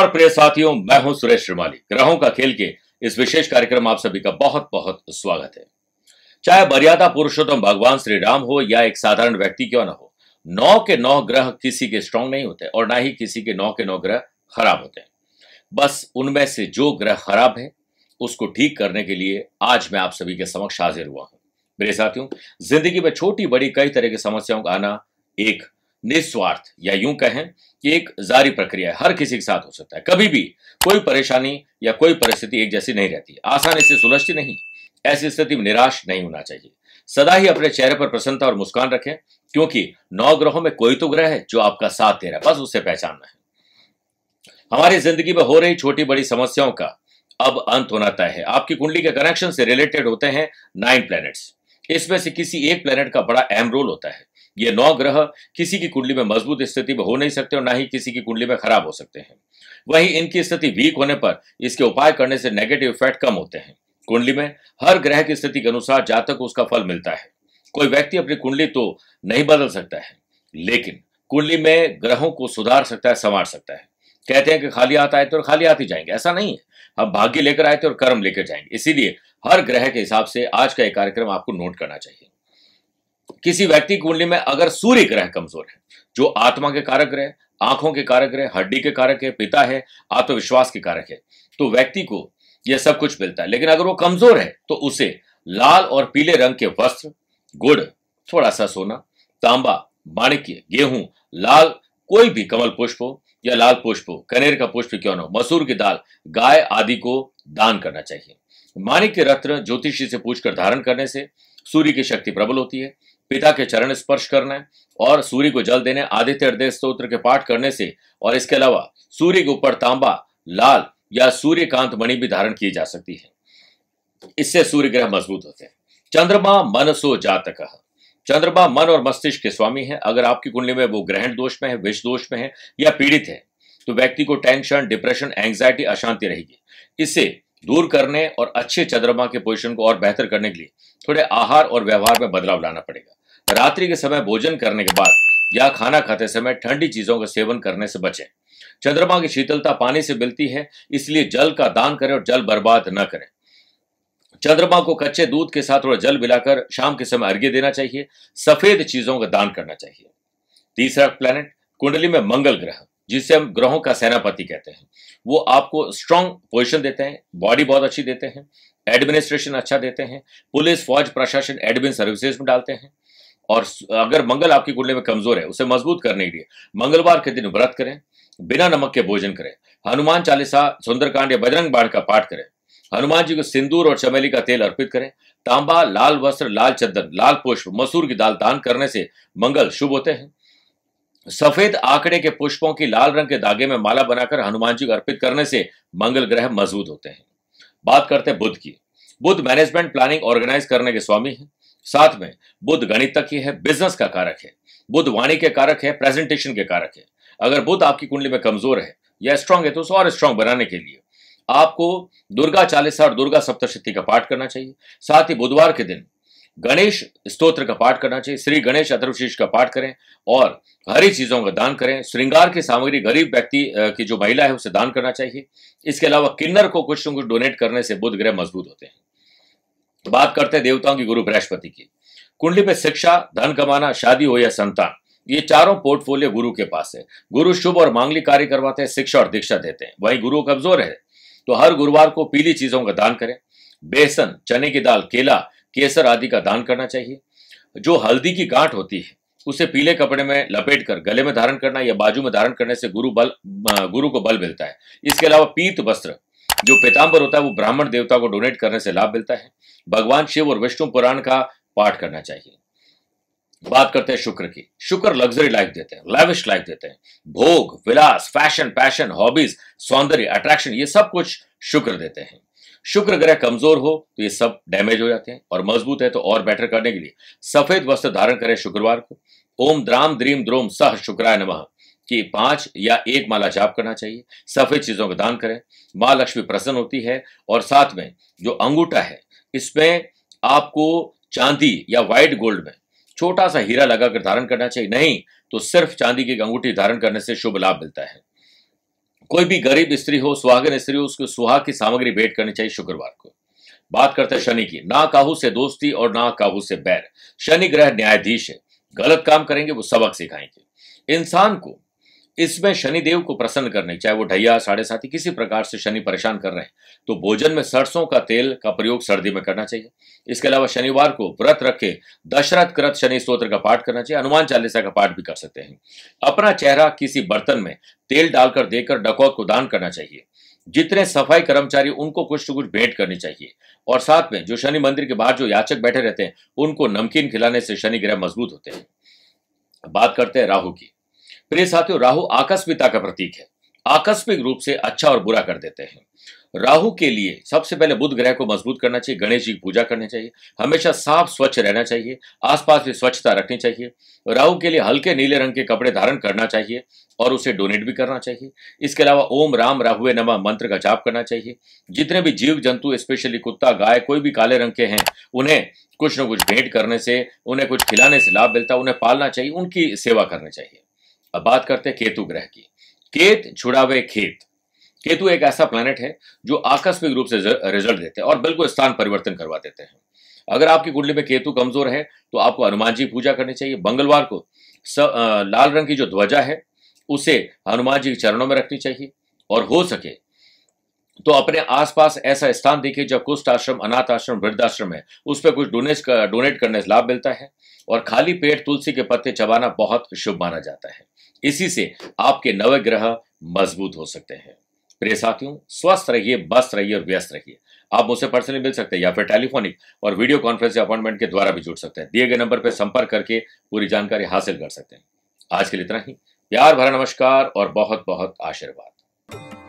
नमस्कार प्रिय साथियों मैं हूं सुरेश श्रीमाली ग्रहों का खेल के इस विशेष कार्यक्रम आप सभी का बहुत बहुत स्वागत है चाहे मर्यादा पुरुषोत्तम तो भगवान श्री राम हो या एक साधारण व्यक्ति क्यों ना हो नौ के नौ ग्रह किसी के स्ट्रांग नहीं होते और ना ही किसी के नौ के नौ ग्रह खराब होते हैं बस उनमें से जो ग्रह खराब है उसको ठीक करने के लिए आज मैं आप सभी के समक्ष हाजिर हुआ हूं मेरे साथियों जिंदगी में छोटी बड़ी कई तरह की समस्याओं का आना एक निस्वार्थ या यूं कहें कि एक जारी प्रक्रिया है हर किसी के साथ हो सकता है कभी भी कोई परेशानी या कोई परिस्थिति एक जैसी नहीं रहती आसानी से सुलझती नहीं ऐसी स्थिति में निराश नहीं होना चाहिए सदा ही अपने चेहरे पर प्रसन्नता और मुस्कान रखें क्योंकि नौ ग्रहों में कोई तो ग्रह है जो आपका साथ दे रहा है बस उससे पहचानना है हमारी जिंदगी में हो रही छोटी बड़ी समस्याओं का अब अंत होना तय है आपकी कुंडली के कनेक्शन से रिलेटेड होते हैं नाइन प्लैनेट्स इसमें से किसी एक प्लैनेट का बड़ा अहम रोल होता है ये नौ ग्रह किसी की कुंडली में मजबूत स्थिति में हो नहीं सकते और ना ही किसी की कुंडली में खराब हो सकते हैं वही इनकी स्थिति वीक होने पर इसके उपाय करने से नेगेटिव इफेक्ट कम होते हैं कुंडली में हर ग्रह की स्थिति के अनुसार जातक को उसका फल मिलता है कोई व्यक्ति अपनी कुंडली तो नहीं बदल सकता है लेकिन कुंडली में ग्रहों को सुधार सकता है संवार सकता है कहते हैं कि खाली हाथ आए तो और खाली हाथ ही जाएंगे ऐसा नहीं है हम भाग्य लेकर आए थे और कर्म लेकर जाएंगे इसीलिए हर ग्रह के हिसाब से आज का एक कार्यक्रम आपको नोट करना चाहिए किसी व्यक्ति कुंडली में अगर सूर्य ग्रह कमजोर है जो आत्मा के कारक ग्रह आंखों के कारक ग्रह हड्डी के कारक है पिता है आत्मविश्वास के कारक है तो व्यक्ति को यह सब कुछ मिलता है लेकिन अगर वो कमजोर है तो उसे लाल और पीले रंग के वस्त्र गुड़ थोड़ा सा सोना तांबा माणिक्य गेहूं लाल कोई भी कमल पुष्प हो या लाल पुष्प हो कनेर का पुष्प क्यों ना हो मसूर की दाल गाय आदि को दान करना चाहिए मानिक के रत्न ज्योतिषी से पूछकर धारण करने से सूर्य की शक्ति प्रबल होती है पिता के चरण स्पर्श करने और सूर्य को जल देने आदित्य हृदय स्त्रोत्र के पाठ करने से और इसके अलावा सूर्य के ऊपर तांबा लाल या सूर्यकांत मणि भी धारण की जा सकती है इससे सूर्य ग्रह मजबूत होते हैं चंद्रमा मन सो जातक चंद्रमा मन और मस्तिष्क के स्वामी है अगर आपकी कुंडली में वो ग्रहण दोष में है विष दोष में है या पीड़ित है तो व्यक्ति को टेंशन डिप्रेशन एंग्जाइटी अशांति रहेगी इससे दूर करने और अच्छे चंद्रमा के पोजिशन को और बेहतर करने के लिए थोड़े आहार और व्यवहार में बदलाव लाना पड़ेगा रात्रि के समय भोजन करने के बाद या खाना खाते समय ठंडी चीजों का सेवन करने से बचें चंद्रमा की शीतलता पानी से मिलती है इसलिए जल का दान करें और जल बर्बाद न करें चंद्रमा को कच्चे दूध के साथ थोड़ा जल मिलाकर शाम के समय अर्घ्य देना चाहिए सफेद चीजों का दान करना चाहिए तीसरा प्लैनेट कुंडली में मंगल ग्रह जिसे हम ग्रहों का सेनापति कहते हैं वो आपको स्ट्रांग पोजिशन देते हैं बॉडी बहुत अच्छी देते हैं एडमिनिस्ट्रेशन अच्छा देते हैं पुलिस फौज प्रशासन एडमिन सर्विसेज में डालते हैं और अगर मंगल आपकी कुंडली में कमजोर है उसे मजबूत करने के लिए मंगलवार के दिन व्रत करें बिना नमक के भोजन करें हनुमान चालीसा सुंदरकांड या बजरंग बाण का पाठ करें हनुमान जी को सिंदूर और चमेली का तेल अर्पित करें तांबा लाल वस्त्र लाल चंदन लाल पुष्प मसूर की दाल दान करने से मंगल शुभ होते हैं सफेद आंकड़े के पुष्पों की लाल रंग के धागे में माला बनाकर हनुमान जी को अर्पित करने से मंगल ग्रह मजबूत होते हैं बात करते हैं बुद्ध की बुद्ध मैनेजमेंट प्लानिंग ऑर्गेनाइज करने के स्वामी हैं साथ में बुद्ध गणित की है बिजनेस का कारक है बुद्ध वाणी के कारक है प्रेजेंटेशन के कारक है अगर बुद्ध आपकी कुंडली में कमजोर है या स्ट्रांग है तो उसे और स्ट्रांग बनाने के लिए आपको दुर्गा चालीसा और दुर्गा सप्तशती का पाठ करना चाहिए साथ ही बुधवार के दिन गणेश स्तोत्र का पाठ करना चाहिए श्री गणेश अथर्वशीष का पाठ करें और हरी चीजों का दान करें श्रृंगार की सामग्री गरीब व्यक्ति की जो महिला है उसे दान करना चाहिए इसके अलावा किन्नर को कुछ न कुछ डोनेट करने से बुध ग्रह मजबूत होते हैं तो बात करते हैं देवताओं की गुरु बृहस्पति की कुंडली में शिक्षा धन कमाना शादी हो या संतान ये चारों पोर्टफोलियो गुरु के पास है गुरु शुभ और मांगलिक कार्य करवाते हैं शिक्षा और दीक्षा देते हैं वही गुरु कमजोर है तो हर गुरुवार को पीली चीजों का दान करें बेसन चने की दाल केला केसर आदि का दान करना चाहिए जो हल्दी की गांठ होती है उसे पीले कपड़े में लपेट कर गले में धारण करना या बाजू में धारण करने से गुरु बल गुरु को बल मिलता है इसके अलावा पीत वस्त्र जो पेताम्बर होता है वो ब्राह्मण देवता को डोनेट करने से लाभ मिलता है भगवान शिव और विष्णु पुराण का पाठ करना चाहिए बात करते हैं शुक्र की शुक्र लग्जरी लाइफ देते हैं लाइविस्ट लाइफ देते हैं भोग विलास फैशन पैशन हॉबीज सौंदर्य अट्रैक्शन ये सब कुछ शुक्र देते हैं शुक्र ग्रह कमजोर हो तो ये सब डैमेज हो जाते हैं और मजबूत है तो और बेटर करने के लिए सफेद वस्त्र धारण करें शुक्रवार को ओम द्राम द्रीम द्रोम सह शुक्राय नमः कि पांच या एक माला जाप करना चाहिए सफेद चीजों का दान करें माँ लक्ष्मी प्रसन्न होती है और साथ में जो अंगूठा है इसमें आपको चांदी या व्हाइट गोल्ड में छोटा सा हीरा लगाकर धारण करना चाहिए नहीं तो सिर्फ चांदी की अंगूठी धारण करने से शुभ लाभ मिलता है कोई भी गरीब स्त्री हो सुहागन स्त्री हो उसको सुहाग की सामग्री भेंट करनी चाहिए शुक्रवार को बात करते हैं शनि की ना काहू से दोस्ती और ना काहू से बैर शनि ग्रह न्यायाधीश है गलत काम करेंगे वो सबक सिखाएंगे इंसान को इसमें शनिदेव को प्रसन्न करने चाहे वो ढैया साढ़े साथी किसी प्रकार से शनि परेशान कर रहे हैं तो भोजन में सरसों का तेल का प्रयोग सर्दी में करना चाहिए इसके अलावा शनिवार को व्रत रखे दशरथ कृत शनि स्त्रोत्र का पाठ करना चाहिए हनुमान चालीसा का पाठ भी कर सकते हैं अपना चेहरा किसी बर्तन में तेल डालकर देकर डकौत को दान करना चाहिए जितने सफाई कर्मचारी उनको कुछ न कुछ भेंट करनी चाहिए और साथ में जो शनि मंदिर के बाहर जो याचक बैठे रहते हैं उनको नमकीन खिलाने से शनि ग्रह मजबूत होते हैं बात करते हैं राहु की प्रिय साथियों राहु आकस्मिकता का प्रतीक है आकस्मिक रूप से अच्छा और बुरा कर देते हैं राहु के लिए सबसे पहले बुध ग्रह को मजबूत करना चाहिए गणेश जी की पूजा करनी चाहिए हमेशा साफ स्वच्छ रहना चाहिए आसपास में स्वच्छता रखनी चाहिए राहु के लिए हल्के नीले रंग के कपड़े धारण करना चाहिए और उसे डोनेट भी करना चाहिए इसके अलावा ओम राम राहु नमा मंत्र का जाप करना चाहिए जितने भी जीव जंतु स्पेशली कुत्ता गाय कोई भी काले रंग के हैं उन्हें कुछ ना कुछ भेंट करने से उन्हें कुछ खिलाने से लाभ मिलता है उन्हें पालना चाहिए उनकी सेवा करनी चाहिए अब बात करते हैं केतु ग्रह की केत छुड़ावे खेत केतु एक ऐसा प्लानट है जो आकस्मिक रूप से रिजल्ट देते हैं और बिल्कुल स्थान परिवर्तन करवा देते हैं अगर आपकी कुंडली में केतु कमजोर है तो आपको हनुमान जी पूजा करनी चाहिए मंगलवार को स, आ, लाल रंग की जो ध्वजा है उसे हनुमान जी के चरणों में रखनी चाहिए और हो सके तो अपने आसपास ऐसा स्थान देखिए जब कुष्ठ आश्रम अनाथ आश्रम वृद्धाश्रम है उस पर कुछ डोनेट कर, डोनेट करने से लाभ मिलता है और खाली पेट तुलसी के पत्ते चबाना बहुत शुभ माना जाता है इसी से आपके नवग्रह मजबूत हो सकते हैं प्रिय साथियों स्वस्थ रहिए बस्त रहिए और व्यस्त रहिए आप मुझसे पर्सनली मिल सकते हैं या फिर टेलीफोनिक और वीडियो कॉन्फ्रेंस अपॉइंटमेंट के द्वारा भी जुड़ सकते हैं दिए गए नंबर पर संपर्क करके पूरी जानकारी हासिल कर सकते हैं आज के लिए इतना ही प्यार भरा नमस्कार और बहुत बहुत आशीर्वाद